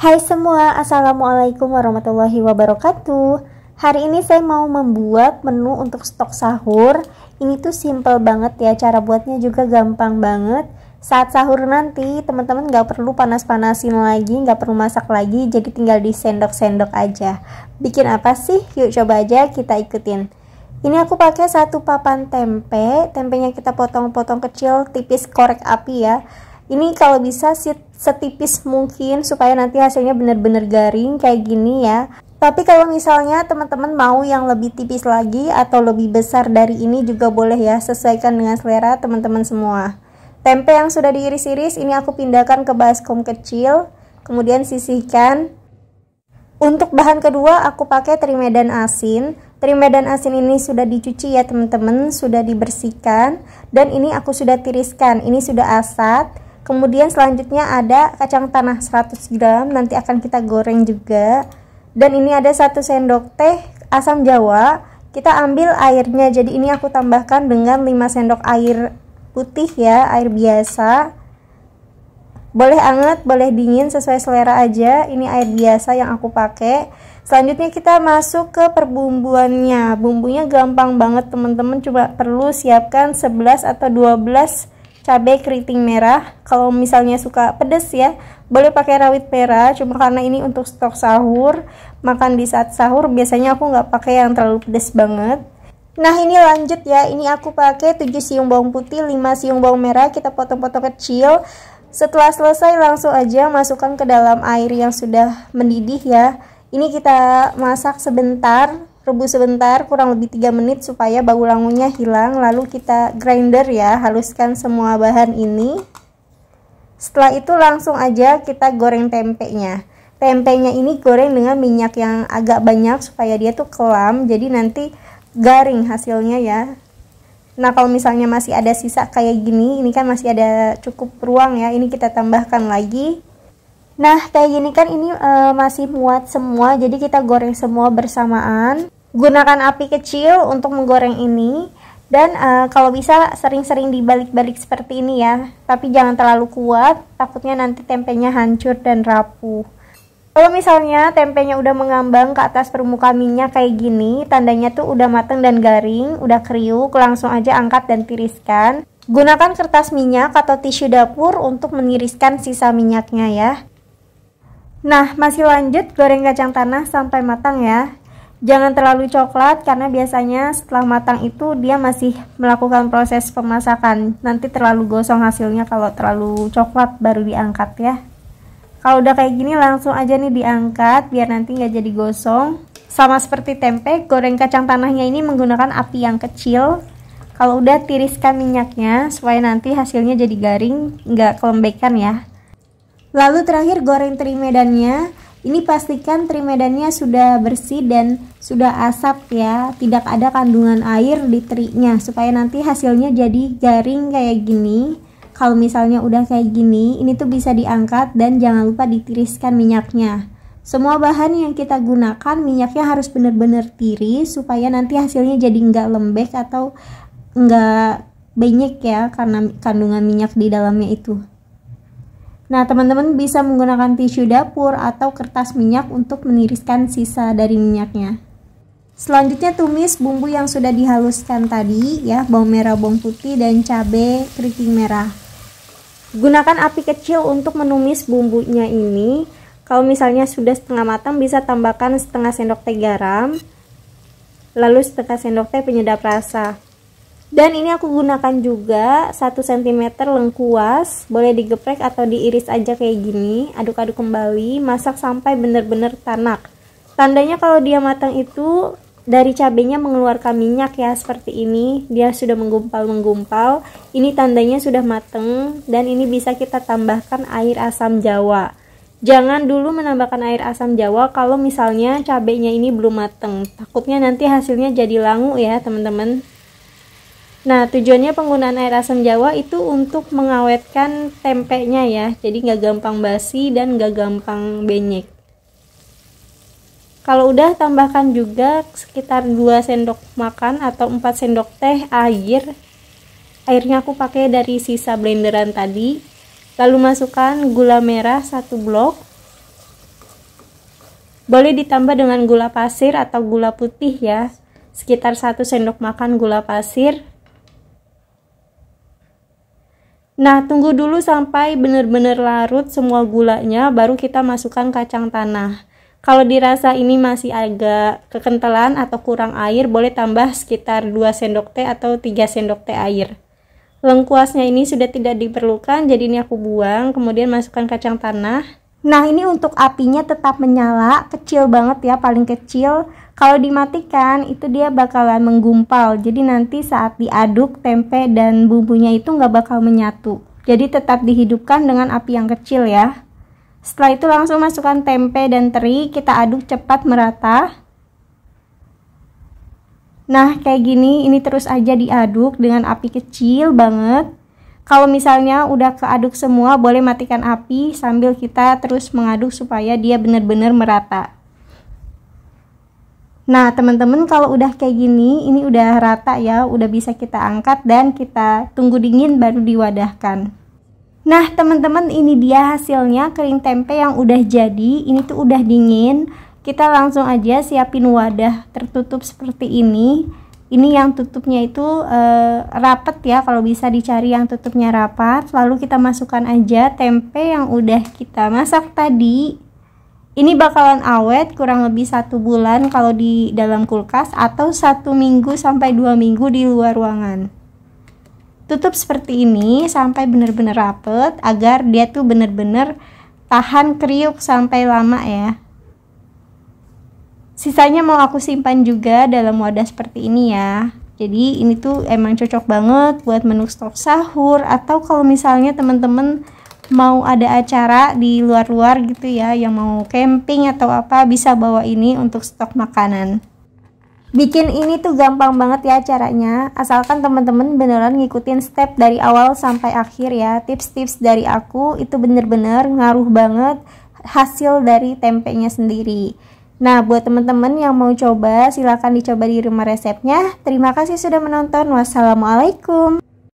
Hai semua, Assalamualaikum warahmatullahi wabarakatuh Hari ini saya mau membuat menu untuk stok sahur Ini tuh simple banget ya, cara buatnya juga gampang banget Saat sahur nanti, teman-teman gak perlu panas-panasin lagi, gak perlu masak lagi Jadi tinggal disendok-sendok aja Bikin apa sih? Yuk coba aja kita ikutin ini aku pakai satu papan tempe, tempenya kita potong-potong kecil tipis korek api ya ini kalau bisa setipis mungkin supaya nanti hasilnya benar-benar garing kayak gini ya tapi kalau misalnya teman-teman mau yang lebih tipis lagi atau lebih besar dari ini juga boleh ya sesuaikan dengan selera teman-teman semua tempe yang sudah diiris-iris ini aku pindahkan ke baskom kecil kemudian sisihkan untuk bahan kedua aku pakai trimedan asin Teri medan asin ini sudah dicuci ya teman-teman, sudah dibersihkan dan ini aku sudah tiriskan. Ini sudah asat kemudian selanjutnya ada kacang tanah 100 gram nanti akan kita goreng juga dan ini ada satu sendok teh asam jawa kita ambil airnya jadi ini aku tambahkan dengan 5 sendok air putih ya air biasa boleh anget boleh dingin sesuai selera aja ini air biasa yang aku pakai selanjutnya kita masuk ke perbumbuannya bumbunya gampang banget teman-teman coba perlu siapkan 11 atau 12 cabai keriting merah. Kalau misalnya suka pedas ya, boleh pakai rawit merah. Cuma karena ini untuk stok sahur, makan di saat sahur biasanya aku nggak pakai yang terlalu pedas banget. Nah ini lanjut ya, ini aku pakai 7 siung bawang putih, 5 siung bawang merah, kita potong-potong kecil. Setelah selesai langsung aja masukkan ke dalam air yang sudah mendidih ya. Ini kita masak sebentar rebus sebentar kurang lebih 3 menit supaya bau langunya hilang lalu kita grinder ya haluskan semua bahan ini setelah itu langsung aja kita goreng tempenya tempenya ini goreng dengan minyak yang agak banyak supaya dia tuh kelam jadi nanti garing hasilnya ya nah kalau misalnya masih ada sisa kayak gini ini kan masih ada cukup ruang ya ini kita tambahkan lagi Nah, kayak gini kan ini e, masih muat semua, jadi kita goreng semua bersamaan. Gunakan api kecil untuk menggoreng ini. Dan e, kalau bisa sering-sering dibalik-balik seperti ini ya, tapi jangan terlalu kuat, takutnya nanti tempenya hancur dan rapuh. Kalau misalnya tempenya udah mengambang ke atas permukaan minyak kayak gini, tandanya tuh udah mateng dan garing, udah kriuk, langsung aja angkat dan tiriskan. Gunakan kertas minyak atau tisu dapur untuk meniriskan sisa minyaknya ya. Nah, masih lanjut goreng kacang tanah sampai matang ya. Jangan terlalu coklat karena biasanya setelah matang itu dia masih melakukan proses pemasakan. Nanti terlalu gosong hasilnya kalau terlalu coklat baru diangkat ya. Kalau udah kayak gini langsung aja nih diangkat biar nanti nggak jadi gosong. Sama seperti tempe, goreng kacang tanahnya ini menggunakan api yang kecil. Kalau udah tiriskan minyaknya supaya nanti hasilnya jadi garing, nggak kelembekan ya. Lalu terakhir goreng trimedannya. Ini pastikan trimedannya sudah bersih dan sudah asap ya, tidak ada kandungan air di terinya supaya nanti hasilnya jadi garing kayak gini. Kalau misalnya udah kayak gini, ini tuh bisa diangkat dan jangan lupa ditiriskan minyaknya. Semua bahan yang kita gunakan minyaknya harus benar-benar tiris supaya nanti hasilnya jadi nggak lembek atau nggak banyak ya karena kandungan minyak di dalamnya itu. Nah, teman-teman bisa menggunakan tisu dapur atau kertas minyak untuk meniriskan sisa dari minyaknya. Selanjutnya tumis bumbu yang sudah dihaluskan tadi ya, bawang merah, bawang putih dan cabai keriting merah. Gunakan api kecil untuk menumis bumbunya ini. Kalau misalnya sudah setengah matang bisa tambahkan setengah sendok teh garam, lalu setengah sendok teh penyedap rasa dan ini aku gunakan juga 1 cm lengkuas boleh digeprek atau diiris aja kayak gini aduk-aduk kembali masak sampai benar-benar tanak tandanya kalau dia matang itu dari cabenya mengeluarkan minyak ya seperti ini dia sudah menggumpal-menggumpal ini tandanya sudah mateng dan ini bisa kita tambahkan air asam jawa jangan dulu menambahkan air asam jawa kalau misalnya cabenya ini belum mateng takutnya nanti hasilnya jadi langu ya teman-teman Nah, tujuannya penggunaan air asam jawa itu untuk mengawetkan tempenya ya, jadi nggak gampang basi dan nggak gampang benyek. Kalau udah tambahkan juga sekitar 2 sendok makan atau 4 sendok teh air. Airnya aku pakai dari sisa blenderan tadi. Lalu masukkan gula merah 1 blok. Boleh ditambah dengan gula pasir atau gula putih ya. Sekitar 1 sendok makan gula pasir Nah, tunggu dulu sampai benar-benar larut semua gulanya, baru kita masukkan kacang tanah. Kalau dirasa ini masih agak kekentalan atau kurang air, boleh tambah sekitar 2 sendok teh atau 3 sendok teh air. Lengkuasnya ini sudah tidak diperlukan, jadi ini aku buang, kemudian masukkan kacang tanah. Nah ini untuk apinya tetap menyala, kecil banget ya, paling kecil. Kalau dimatikan itu dia bakalan menggumpal, jadi nanti saat diaduk tempe dan bumbunya itu nggak bakal menyatu. Jadi tetap dihidupkan dengan api yang kecil ya. Setelah itu langsung masukkan tempe dan teri, kita aduk cepat merata. Nah kayak gini, ini terus aja diaduk dengan api kecil banget. Kalau misalnya udah keaduk semua, boleh matikan api sambil kita terus mengaduk supaya dia benar-benar merata. Nah, teman-teman kalau udah kayak gini, ini udah rata ya, udah bisa kita angkat dan kita tunggu dingin baru diwadahkan. Nah, teman-teman ini dia hasilnya kering tempe yang udah jadi, ini tuh udah dingin. Kita langsung aja siapin wadah tertutup seperti ini ini yang tutupnya itu uh, eh, rapat ya kalau bisa dicari yang tutupnya rapat lalu kita masukkan aja tempe yang udah kita masak tadi ini bakalan awet kurang lebih satu bulan kalau di dalam kulkas atau satu minggu sampai dua minggu di luar ruangan tutup seperti ini sampai benar-benar rapet agar dia tuh benar-benar tahan kriuk sampai lama ya Sisanya mau aku simpan juga dalam wadah seperti ini ya. Jadi ini tuh emang cocok banget buat menu stok sahur atau kalau misalnya teman-teman mau ada acara di luar-luar gitu ya yang mau camping atau apa bisa bawa ini untuk stok makanan. Bikin ini tuh gampang banget ya caranya, asalkan teman-teman beneran ngikutin step dari awal sampai akhir ya. Tips-tips dari aku itu bener-bener ngaruh banget hasil dari tempenya sendiri. Nah, buat teman-teman yang mau coba, silakan dicoba di rumah resepnya. Terima kasih sudah menonton. Wassalamualaikum.